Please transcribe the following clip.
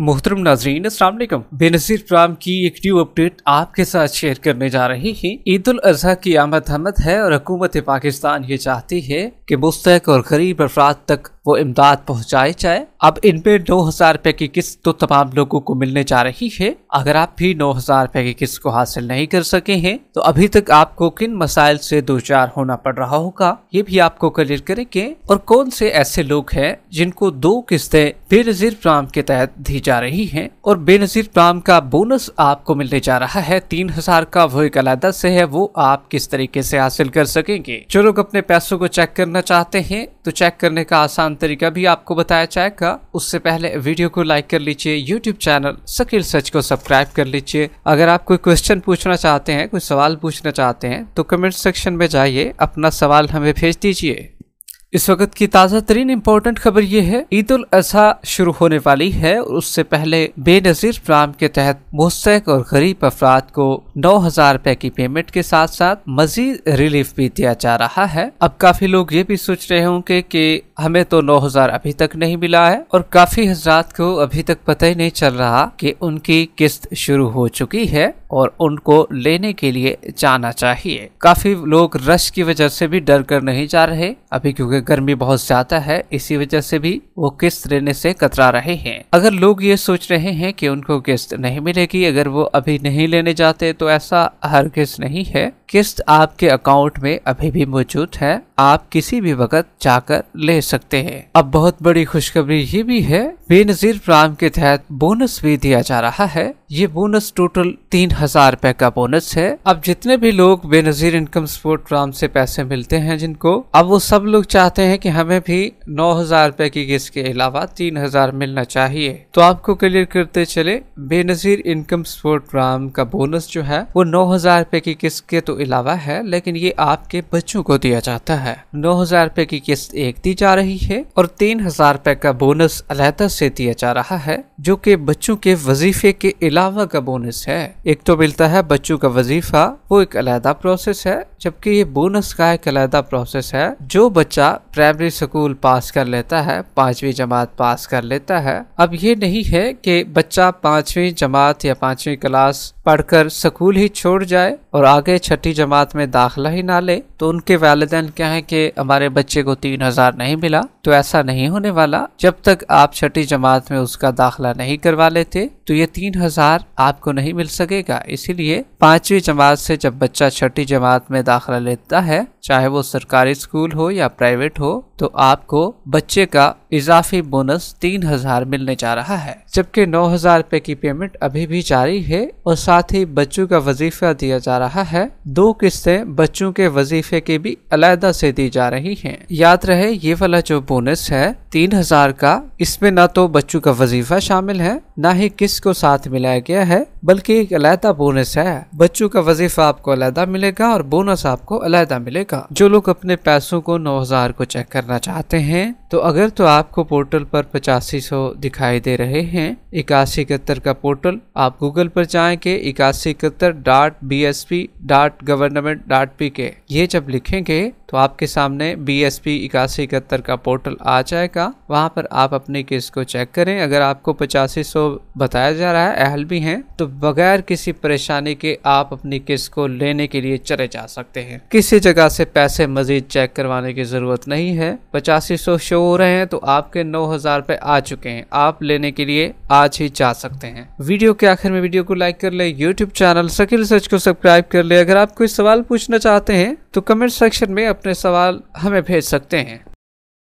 मोहतरम नाजरीन असलम बेनजीर प्राम की एक न्यू अपडेट आपके साथ शेयर करने जा रहे हैं ईद उल अजहा की आमद हमद है और हकूमत पाकिस्तान ये चाहती है कि मुस्तक और गरीब अफराद तक वो इमदाद पहुँचाई जाए अब इनपे नौ हजार रुपए की किस्त तो तमाम लोगों को मिलने जा रही है अगर आप भी नौ हजार रुपए की किस्त को हासिल नहीं कर सके हैं तो अभी तक आपको किन मसाइल से दो चार होना पड़ रहा होगा ये भी आपको क्लियर करेंगे और कौन से ऐसे लोग हैं जिनको दो किस्तें बेनजीर प्राम के तहत दी जा रही हैं और बेनज़ीर काम का बोनस आपको मिलने जा रहा है तीन हजार का वो एक अलहदा से है वो आप किस तरीके से हासिल कर सकेंगे जो लोग अपने पैसों को चेक करना चाहते हैं तो चेक करने का आसान तरीका भी आपको बताया जाएगा उससे पहले वीडियो को लाइक कर लीजिए यूट्यूब चैनल सकील सच को सब्सक्राइब कर लीजिए अगर आप कोई क्वेश्चन पूछना चाहते हैं कोई सवाल पूछना चाहते हैं तो कमेंट सेक्शन में जाइए अपना सवाल हमें भेज दीजिए इस वक्त की ताज़ा तरीन इम्पोर्टेंट खबर ये है ईद उल अजहा शुरू होने वाली है और उससे पहले बेनजीर प्राम के तहत मुस्तक और गरीब अफराद को नौ हजार रुपए की पेमेंट के साथ साथ मजीद रिलीफ भी दिया जा रहा है अब काफी लोग ये भी सोच रहे होंगे कि हमें तो नौ हजार अभी तक नहीं मिला है और काफी हजरात को अभी तक पता ही नहीं चल रहा कि उनकी किस्त शुरू हो चुकी है और उनको लेने के लिए जाना चाहिए काफी लोग रश की वजह से भी डर कर नहीं जा रहे अभी क्योंकि गर्मी बहुत ज्यादा है इसी वजह से भी वो किस्त लेने से कतरा रहे हैं अगर लोग ये सोच रहे हैं कि उनको किस्त नहीं मिलेगी अगर वो अभी नहीं लेने जाते तो ऐसा हर किस्त नहीं है किस्त आपके अकाउंट में अभी भी मौजूद है आप किसी भी वक्त जाकर ले सकते हैं अब बहुत बड़ी खुशखबरी ये भी है बेनजीर प्राम के तहत बोनस भी दिया जा रहा है ये बोनस टोटल तीन हजार रूपए का बोनस है अब जितने भी लोग बेनजीर इनकम सपोर्ट प्राम से पैसे मिलते हैं जिनको अब वो सब लोग चाहते हैं कि हमें भी नौ हजार रूपए की किस्त के अलावा तीन हजार मिलना चाहिए तो आपको क्लियर करते चले बेनजीर इनकम सपोर्ट प्राम का बोनस जो है वो नौ हजार रूपए की किस्त के तो अलावा तो है लेकिन ये आपके बच्चों को दिया जाता है नौ हजार रूपए की किस्त एक दी जा रही है और तीन हजार रूपए का बोनस अलहदा से दिया जा रहा है जो कि बच्चों के वजीफे के अलावा का बोनस है एक तो मिलता है बच्चों का वजीफा वो एक अलहदा प्रोसेस है जबकि ये बोनस का एक अलहदा प्रोसेस है जो बच्चा प्राइमरी स्कूल पास कर लेता है पांचवी जमात पास कर लेता है अब ये नहीं है कि बच्चा पांचवी जमात या पांचवी क्लास पढ़कर स्कूल ही छोड़ जाए और आगे छठी छठी जमात में दाखिला ही ना ले तो उनके वालदेन है कि हमारे बच्चे को तीन हज़ार नहीं मिला तो ऐसा नहीं होने वाला जब तक आप छठी जमात में उसका दाखिला नहीं करवा लेते तो ये तीन हज़ार आपको नहीं मिल सकेगा इसीलिए पांचवी जमात से जब बच्चा छठी जमात में दाखिला लेता है चाहे वो सरकारी स्कूल हो या प्राइवेट हो तो आपको बच्चे का इजाफी बोनस तीन हजार मिलने जा रहा है जबकि नौ हजार रूपए की पेमेंट अभी भी जारी है और साथ ही बच्चों का वजीफा दिया जा रहा है दो किस्तें बच्चों के वजीफे के भी अलहदा से दी जा रही है याद रहे ये वाला जो बोनस है तीन हजार का इसमें ना तो बच्चों का वजीफा शामिल है ना ही किस को साथ मिलाया गया है बल्कि एक अलहदा बोनस है बच्चों का वजीफा आपको अलहदा मिलेगा और बोनस आपको अलहदा मिलेगा जो लोग अपने पैसों को नौ हजार को चेक करना चाहते हैं तो अगर तो आपको पोर्टल पर पचासी सौ दिखाई दे रहे हैं इक्यासी इकहत्तर का पोर्टल आप गूगल पर जाएंगे इक्यासी इकहत्तर dot B S P dot government dot P K ये जब लिखेंगे तो आपके सामने बी एस पी इक्यासी इकहत्तर का पोर्टल आ जाएगा वहाँ पर आप अपनी केस को चेक करें अगर आपको पचासी सौ बताया जा रहा है अहल भी हैं तो बगैर किसी परेशानी के आप अपनी केस को लेने के लिए चले जा सकते हैं किसी जगह से पैसे मजीद चेक करवाने की ज़रूरत नहीं है पचासी सौ शो हो रहे हैं तो आपके नौ हज़ार पे आ चुके हैं आप लेने के लिए आज ही जा सकते हैं वीडियो के आखिर में वीडियो को लाइक कर ले यूट्यूब चैनल शकील सर्च को सब्सक्राइब कर ले अगर आप कोई सवाल पूछना चाहते हैं तो कमेंट सेक्शन में अपने सवाल हमें भेज सकते हैं